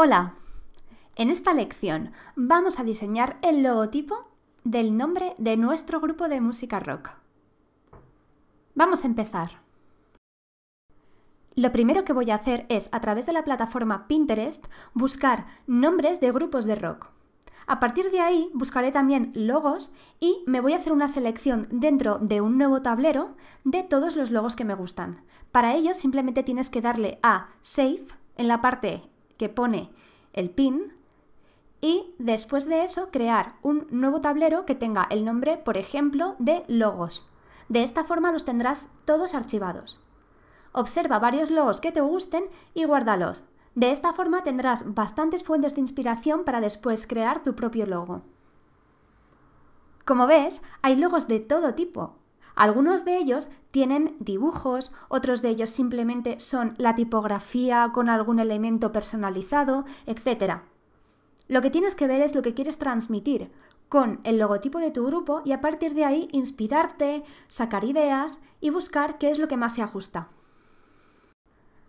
Hola, en esta lección vamos a diseñar el logotipo del nombre de nuestro grupo de música rock. Vamos a empezar. Lo primero que voy a hacer es, a través de la plataforma Pinterest, buscar nombres de grupos de rock. A partir de ahí buscaré también logos y me voy a hacer una selección dentro de un nuevo tablero de todos los logos que me gustan. Para ello simplemente tienes que darle a Save en la parte que pone el pin y después de eso crear un nuevo tablero que tenga el nombre, por ejemplo, de logos. De esta forma los tendrás todos archivados. Observa varios logos que te gusten y guárdalos. De esta forma tendrás bastantes fuentes de inspiración para después crear tu propio logo. Como ves, hay logos de todo tipo, algunos de ellos tienen dibujos, otros de ellos simplemente son la tipografía con algún elemento personalizado, etc. Lo que tienes que ver es lo que quieres transmitir con el logotipo de tu grupo y a partir de ahí inspirarte, sacar ideas y buscar qué es lo que más se ajusta.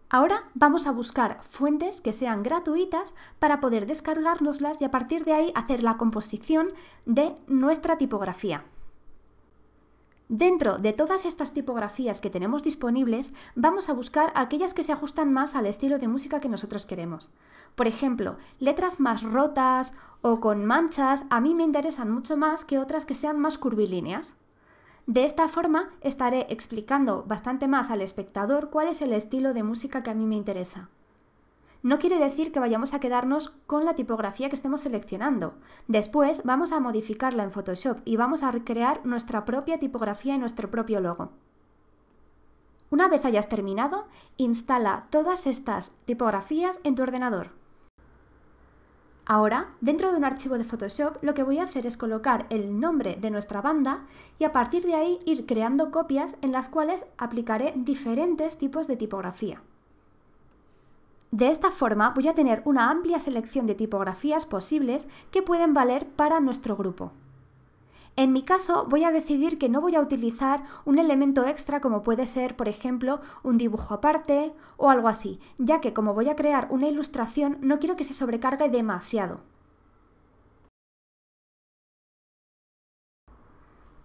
Ahora vamos a buscar fuentes que sean gratuitas para poder descargárnoslas y a partir de ahí hacer la composición de nuestra tipografía. Dentro de todas estas tipografías que tenemos disponibles, vamos a buscar aquellas que se ajustan más al estilo de música que nosotros queremos. Por ejemplo, letras más rotas o con manchas a mí me interesan mucho más que otras que sean más curvilíneas. De esta forma estaré explicando bastante más al espectador cuál es el estilo de música que a mí me interesa no quiere decir que vayamos a quedarnos con la tipografía que estemos seleccionando. Después vamos a modificarla en Photoshop y vamos a crear nuestra propia tipografía y nuestro propio logo. Una vez hayas terminado, instala todas estas tipografías en tu ordenador. Ahora, dentro de un archivo de Photoshop, lo que voy a hacer es colocar el nombre de nuestra banda y a partir de ahí ir creando copias en las cuales aplicaré diferentes tipos de tipografía. De esta forma voy a tener una amplia selección de tipografías posibles que pueden valer para nuestro grupo. En mi caso voy a decidir que no voy a utilizar un elemento extra como puede ser, por ejemplo, un dibujo aparte o algo así, ya que como voy a crear una ilustración no quiero que se sobrecargue demasiado.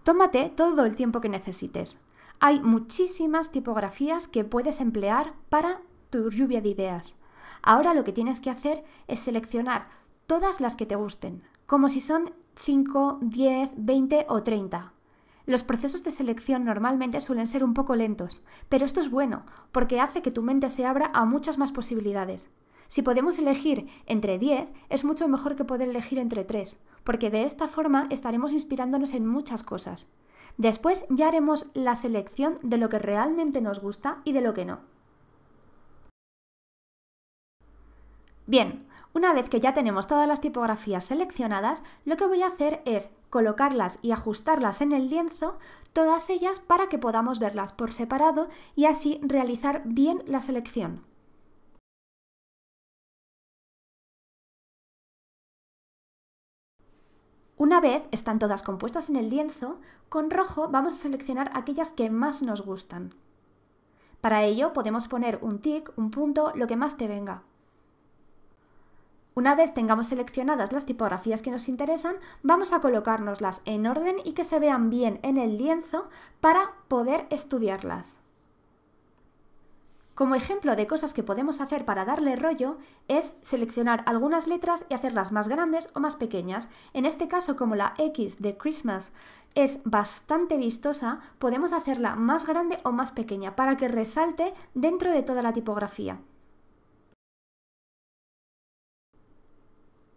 Tómate todo el tiempo que necesites. Hay muchísimas tipografías que puedes emplear para tu lluvia de ideas. Ahora lo que tienes que hacer es seleccionar todas las que te gusten, como si son 5, 10, 20 o 30. Los procesos de selección normalmente suelen ser un poco lentos, pero esto es bueno, porque hace que tu mente se abra a muchas más posibilidades. Si podemos elegir entre 10, es mucho mejor que poder elegir entre 3, porque de esta forma estaremos inspirándonos en muchas cosas. Después ya haremos la selección de lo que realmente nos gusta y de lo que no. Bien, una vez que ya tenemos todas las tipografías seleccionadas, lo que voy a hacer es colocarlas y ajustarlas en el lienzo, todas ellas para que podamos verlas por separado y así realizar bien la selección. Una vez están todas compuestas en el lienzo, con rojo vamos a seleccionar aquellas que más nos gustan. Para ello podemos poner un tick, un punto, lo que más te venga. Una vez tengamos seleccionadas las tipografías que nos interesan, vamos a colocárnoslas en orden y que se vean bien en el lienzo para poder estudiarlas. Como ejemplo de cosas que podemos hacer para darle rollo es seleccionar algunas letras y hacerlas más grandes o más pequeñas. En este caso, como la X de Christmas es bastante vistosa, podemos hacerla más grande o más pequeña para que resalte dentro de toda la tipografía.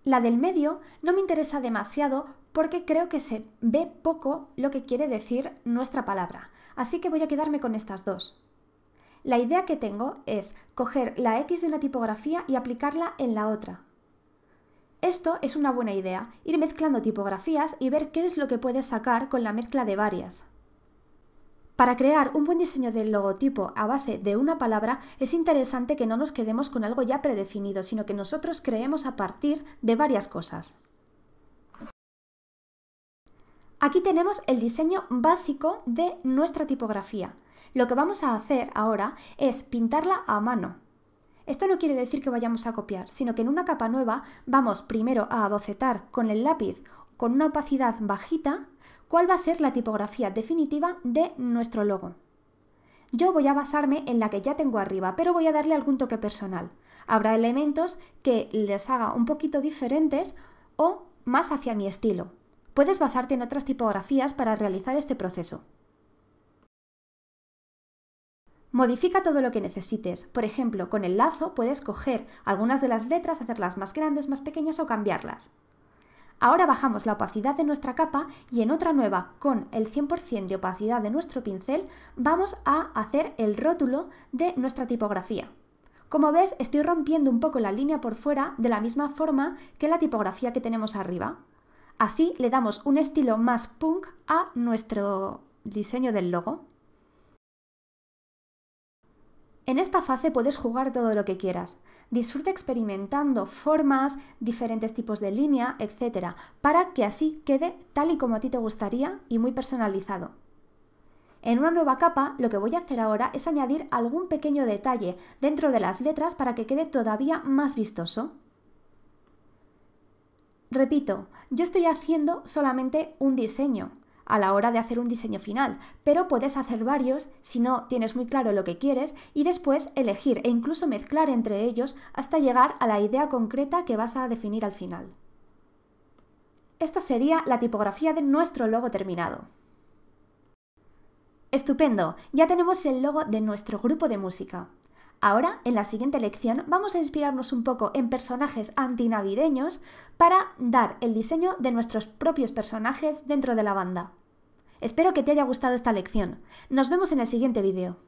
La del medio no me interesa demasiado porque creo que se ve poco lo que quiere decir nuestra palabra, así que voy a quedarme con estas dos. La idea que tengo es coger la X de una tipografía y aplicarla en la otra. Esto es una buena idea, ir mezclando tipografías y ver qué es lo que puedes sacar con la mezcla de varias. Para crear un buen diseño del logotipo a base de una palabra, es interesante que no nos quedemos con algo ya predefinido, sino que nosotros creemos a partir de varias cosas. Aquí tenemos el diseño básico de nuestra tipografía. Lo que vamos a hacer ahora es pintarla a mano. Esto no quiere decir que vayamos a copiar, sino que en una capa nueva vamos primero a bocetar con el lápiz con una opacidad bajita cuál va a ser la tipografía definitiva de nuestro logo. Yo voy a basarme en la que ya tengo arriba, pero voy a darle algún toque personal. Habrá elementos que les haga un poquito diferentes o más hacia mi estilo. Puedes basarte en otras tipografías para realizar este proceso. Modifica todo lo que necesites. Por ejemplo, con el lazo puedes coger algunas de las letras, hacerlas más grandes, más pequeñas o cambiarlas. Ahora bajamos la opacidad de nuestra capa y en otra nueva con el 100% de opacidad de nuestro pincel vamos a hacer el rótulo de nuestra tipografía. Como ves, estoy rompiendo un poco la línea por fuera de la misma forma que la tipografía que tenemos arriba. Así le damos un estilo más punk a nuestro diseño del logo. En esta fase puedes jugar todo lo que quieras. Disfruta experimentando formas, diferentes tipos de línea, etc., para que así quede tal y como a ti te gustaría y muy personalizado. En una nueva capa, lo que voy a hacer ahora es añadir algún pequeño detalle dentro de las letras para que quede todavía más vistoso. Repito, yo estoy haciendo solamente un diseño, a la hora de hacer un diseño final, pero puedes hacer varios si no tienes muy claro lo que quieres y después elegir e incluso mezclar entre ellos hasta llegar a la idea concreta que vas a definir al final. Esta sería la tipografía de nuestro logo terminado. Estupendo, ya tenemos el logo de nuestro grupo de música. Ahora, en la siguiente lección, vamos a inspirarnos un poco en personajes antinavideños para dar el diseño de nuestros propios personajes dentro de la banda. Espero que te haya gustado esta lección. Nos vemos en el siguiente vídeo.